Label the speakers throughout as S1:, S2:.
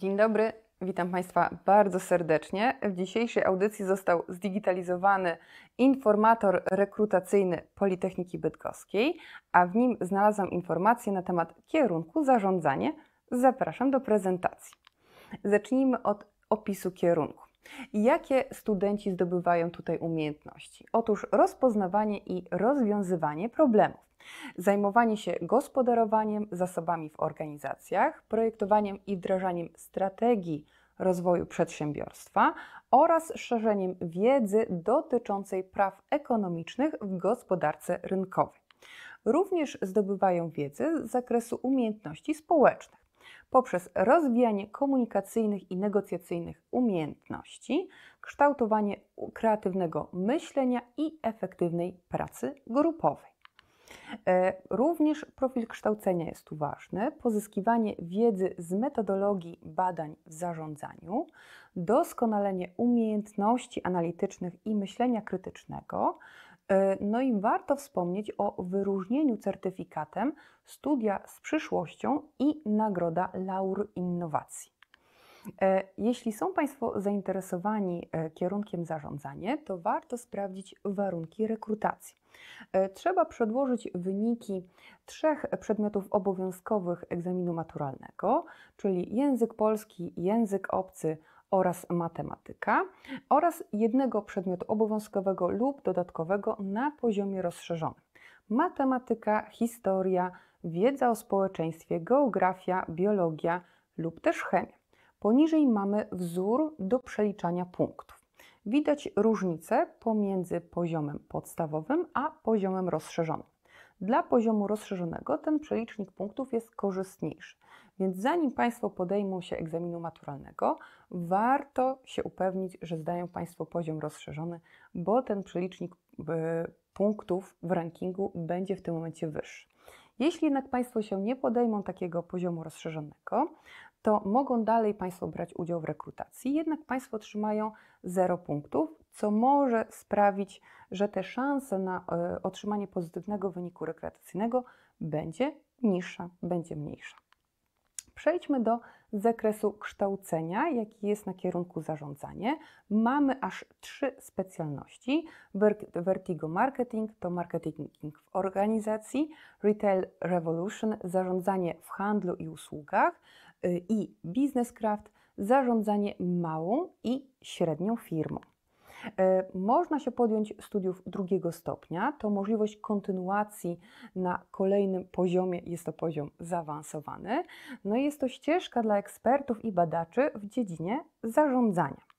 S1: Dzień dobry, witam Państwa bardzo serdecznie. W dzisiejszej audycji został zdigitalizowany informator rekrutacyjny Politechniki Bydgoskiej, a w nim znalazłam informacje na temat kierunku zarządzanie. Zapraszam do prezentacji. Zacznijmy od opisu kierunku. Jakie studenci zdobywają tutaj umiejętności? Otóż rozpoznawanie i rozwiązywanie problemów. Zajmowanie się gospodarowaniem zasobami w organizacjach, projektowaniem i wdrażaniem strategii rozwoju przedsiębiorstwa oraz szerzeniem wiedzy dotyczącej praw ekonomicznych w gospodarce rynkowej. Również zdobywają wiedzę z zakresu umiejętności społecznych poprzez rozwijanie komunikacyjnych i negocjacyjnych umiejętności, kształtowanie kreatywnego myślenia i efektywnej pracy grupowej. E, również profil kształcenia jest tu ważny, pozyskiwanie wiedzy z metodologii badań w zarządzaniu, doskonalenie umiejętności analitycznych i myślenia krytycznego. E, no i warto wspomnieć o wyróżnieniu certyfikatem studia z przyszłością i nagroda Laur Innowacji. E, jeśli są Państwo zainteresowani e, kierunkiem zarządzanie, to warto sprawdzić warunki rekrutacji. E, trzeba przedłożyć wyniki trzech przedmiotów obowiązkowych egzaminu maturalnego, czyli język polski, język obcy oraz matematyka oraz jednego przedmiotu obowiązkowego lub dodatkowego na poziomie rozszerzonym. Matematyka, historia, wiedza o społeczeństwie, geografia, biologia lub też chemia. Poniżej mamy wzór do przeliczania punktów. Widać różnicę pomiędzy poziomem podstawowym a poziomem rozszerzonym. Dla poziomu rozszerzonego ten przelicznik punktów jest korzystniejszy, więc zanim Państwo podejmą się egzaminu maturalnego, warto się upewnić, że zdają Państwo poziom rozszerzony, bo ten przelicznik y, punktów w rankingu będzie w tym momencie wyższy. Jeśli jednak Państwo się nie podejmą takiego poziomu rozszerzonego, to mogą dalej Państwo brać udział w rekrutacji, jednak Państwo otrzymają 0 punktów, co może sprawić, że te szanse na e, otrzymanie pozytywnego wyniku rekrutacyjnego będzie niższa, będzie mniejsza. Przejdźmy do z zakresu kształcenia, jaki jest na kierunku zarządzanie, mamy aż trzy specjalności. Vertigo Marketing to marketing w organizacji, Retail Revolution zarządzanie w handlu i usługach y, i Businesscraft zarządzanie małą i średnią firmą. E, można się podjąć studiów drugiego stopnia, to możliwość kontynuacji na kolejnym poziomie, jest to poziom zaawansowany. No i jest to ścieżka dla ekspertów i badaczy w dziedzinie zarządzania.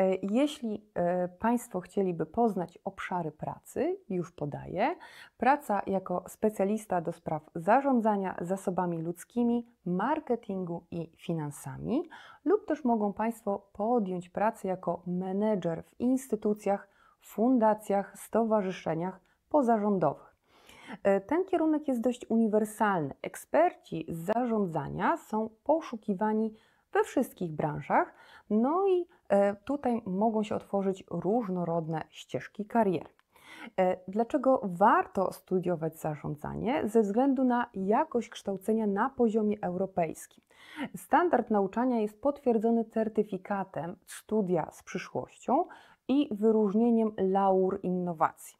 S1: E, jeśli e, Państwo chcieliby poznać obszary pracy, już podaję, praca jako specjalista do spraw zarządzania zasobami ludzkimi, marketingu i finansami, lub też mogą Państwo podjąć pracę jako menedżer w instytucjach, fundacjach, stowarzyszeniach pozarządowych. E, ten kierunek jest dość uniwersalny. Eksperci z zarządzania są poszukiwani we wszystkich branżach. No i e, tutaj mogą się otworzyć różnorodne ścieżki kariery. E, dlaczego warto studiować zarządzanie? Ze względu na jakość kształcenia na poziomie europejskim. Standard nauczania jest potwierdzony certyfikatem studia z przyszłością i wyróżnieniem laur innowacji.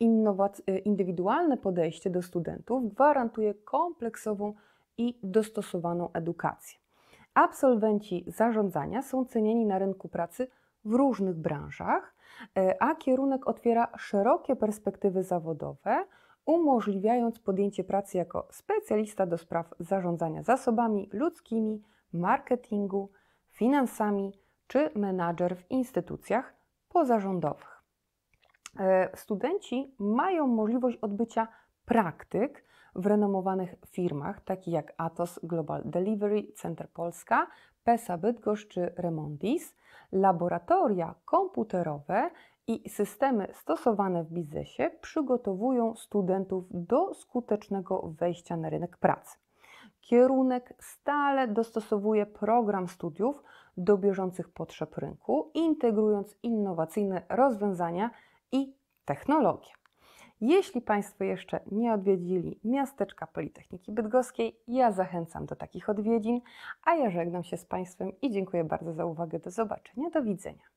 S1: Innowac e, indywidualne podejście do studentów gwarantuje kompleksową i dostosowaną edukację. Absolwenci zarządzania są cenieni na rynku pracy w różnych branżach, e, a kierunek otwiera szerokie perspektywy zawodowe, umożliwiając podjęcie pracy jako specjalista do spraw zarządzania zasobami ludzkimi, marketingu, finansami czy menadżer w instytucjach pozarządowych. E, studenci mają możliwość odbycia praktyk w renomowanych firmach, takich jak Atos Global Delivery, Center Polska, PESA Bydgoszcz czy Remondis, laboratoria komputerowe i systemy stosowane w biznesie przygotowują studentów do skutecznego wejścia na rynek pracy. Kierunek stale dostosowuje program studiów do bieżących potrzeb rynku, integrując innowacyjne rozwiązania i technologie. Jeśli Państwo jeszcze nie odwiedzili miasteczka Politechniki Bydgoskiej, ja zachęcam do takich odwiedzin, a ja żegnam się z Państwem i dziękuję bardzo za uwagę. Do zobaczenia, do widzenia.